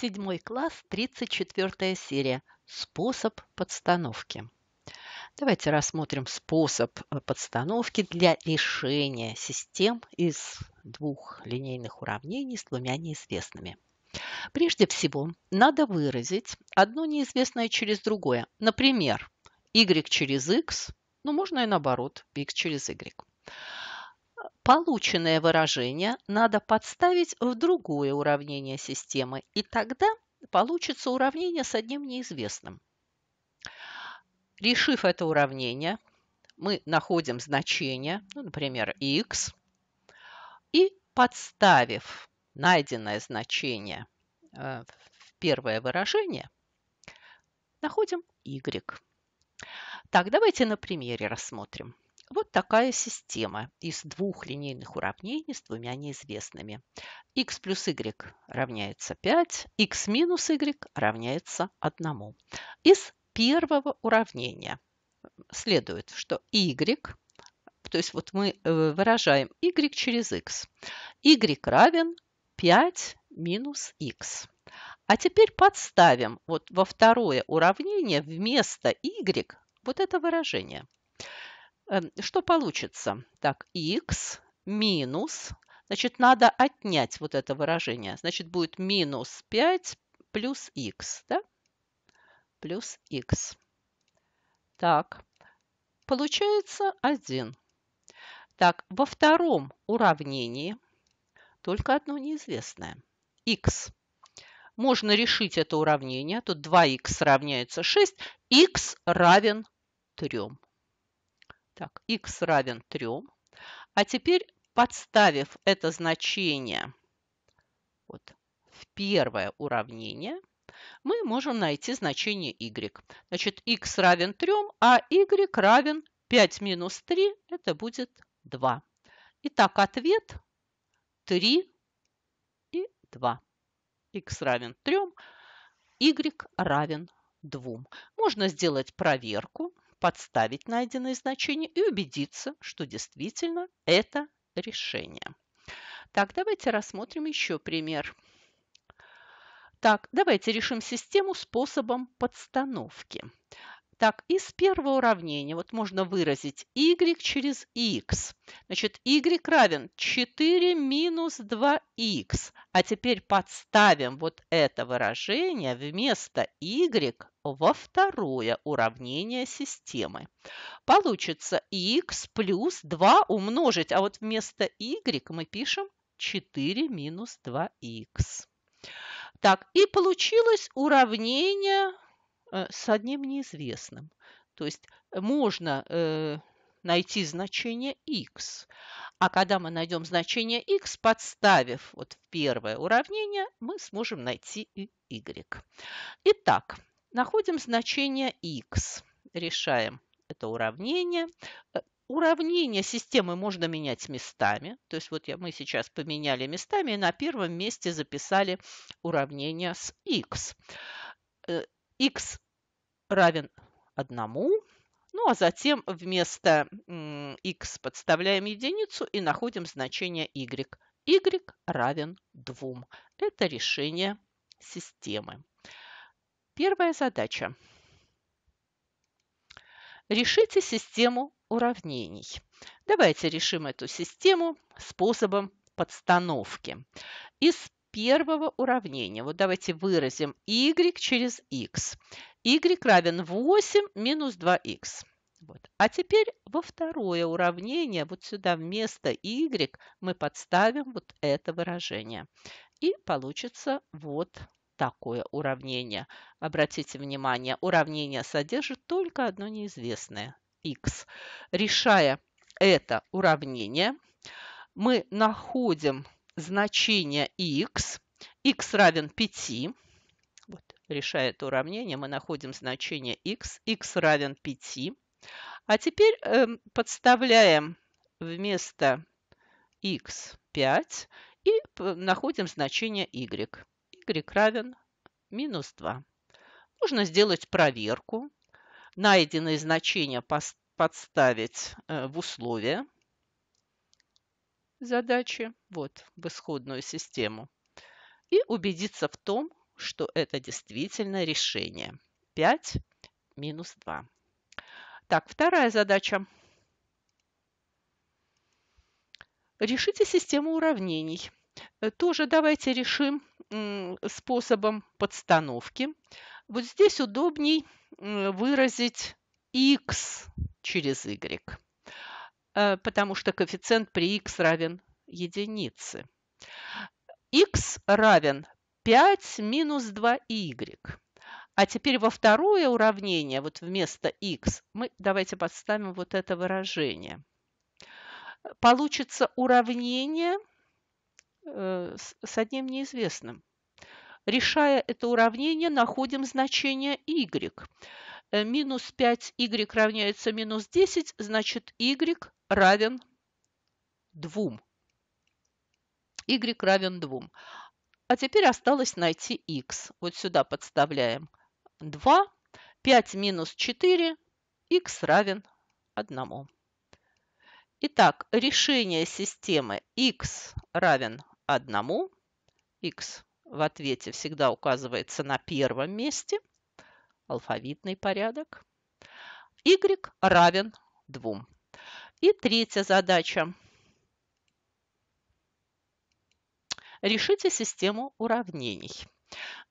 Седьмой класс, 34 серия. Способ подстановки. Давайте рассмотрим способ э, подстановки для решения систем из двух линейных уравнений с двумя неизвестными. Прежде всего, надо выразить одно неизвестное через другое. Например, y через x, ну можно и наоборот, x через y. Полученное выражение надо подставить в другое уравнение системы, и тогда получится уравнение с одним неизвестным. Решив это уравнение, мы находим значение, ну, например, x, и подставив найденное значение э, в первое выражение, находим y. Так, давайте на примере рассмотрим. Вот такая система из двух линейных уравнений с двумя неизвестными. x плюс y равняется 5, x минус y равняется 1. Из первого уравнения следует, что y, то есть вот мы э, выражаем y через x, y равен 5 минус x. А теперь подставим вот во второе уравнение вместо y вот это выражение. Э, что получится? Так, x минус, значит, надо отнять вот это выражение. Значит, будет минус 5 плюс x, да? Плюс x. Так, получается 1. Так, во втором уравнении только одно неизвестное. x. Можно решить это уравнение. Тут 2х равняется 6. x равен 3. Так, x равен 3. А теперь, подставив это значение вот, в первое уравнение, мы можем найти значение y. Значит, x равен 3, а y равен 5 минус 3, это будет 2. Итак, ответ 3 и 2. x равен 3, y равен 2. Можно сделать проверку подставить найденные значения и убедиться, что действительно это решение. Так, давайте рассмотрим еще пример. Так, давайте решим систему способом подстановки. Так, из первого уравнения вот можно выразить y через x. Значит, y равен 4 минус 2x. А теперь подставим вот это выражение вместо y во второе уравнение системы. Получится x плюс 2 умножить, а вот вместо y мы пишем 4 минус 2x. Так, и получилось уравнение Э, с одним неизвестным. То есть э, можно э, найти значение x. А когда мы найдем значение x, подставив вот в первое уравнение, мы сможем найти и y. Итак, находим значение x. Решаем это уравнение. Уравнение системы можно менять местами. То есть вот я, мы сейчас поменяли местами и на первом месте записали уравнение с x x равен 1, ну а затем вместо x подставляем единицу и находим значение y. y равен 2. Это решение системы. Первая задача. Решите систему уравнений. Давайте решим эту систему способом подстановки. Из первого уравнения. Вот давайте выразим y через x. y равен 8 минус 2x. Вот. А теперь во второе уравнение, вот сюда вместо y мы подставим вот это выражение. И получится вот такое уравнение. Обратите внимание, уравнение содержит только одно неизвестное – x. Решая это уравнение, мы находим значение x, x равен 5, вот, решая это уравнение, мы находим значение x, x равен 5. А теперь э, подставляем вместо x 5 и находим значение y. y равен минус 2. Нужно сделать проверку. Найденные значения подставить э, в условия задачи вот, в исходную систему и убедиться в том, что это действительно решение. 5 минус 2. Так, вторая задача. Решите систему уравнений. Э, тоже давайте решим способом подстановки. Вот здесь удобней выразить x через y. Э, потому что коэффициент при x равен единице. x равен 5 минус 2y. А теперь во второе уравнение, вот вместо x, мы давайте подставим вот это выражение. Получится уравнение э, с одним неизвестным. Решая это уравнение, находим значение y. Э, минус 5y равняется минус 10, значит y равен 2. Y равен 2. А теперь осталось найти x. Вот сюда подставляем 2. 5 минус 4. x равен 1. Итак, решение системы x равен 1. x в ответе всегда указывается на первом месте. Алфавитный порядок. y равен 2. И третья задача. Решите систему уравнений.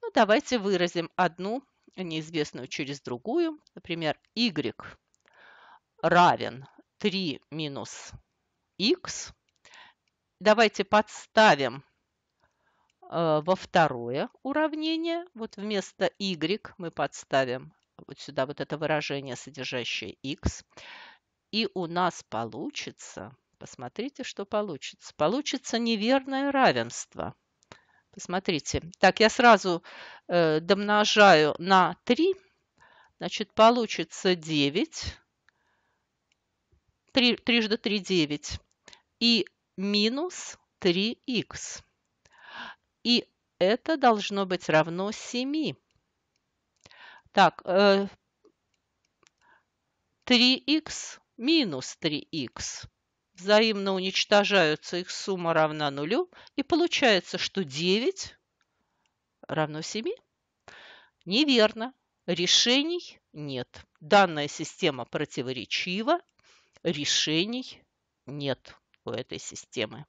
Ну, давайте выразим одну неизвестную через другую. Например, y равен 3 минус x. Давайте подставим э, во второе уравнение. Вот вместо y мы подставим вот сюда вот это выражение, содержащее x. И у нас получится, посмотрите, что получится. Получится неверное равенство. Посмотрите. Так, я сразу э, домножаю на 3. Значит, получится 9. 3, трижды 3 – 9. И минус 3х. И это должно быть равно 7. Так, э, 3х минус 3х. Взаимно уничтожаются, их сумма равна нулю, и получается, что 9 равно 7. Неверно. Решений нет. Данная система противоречива. Решений нет у этой системы.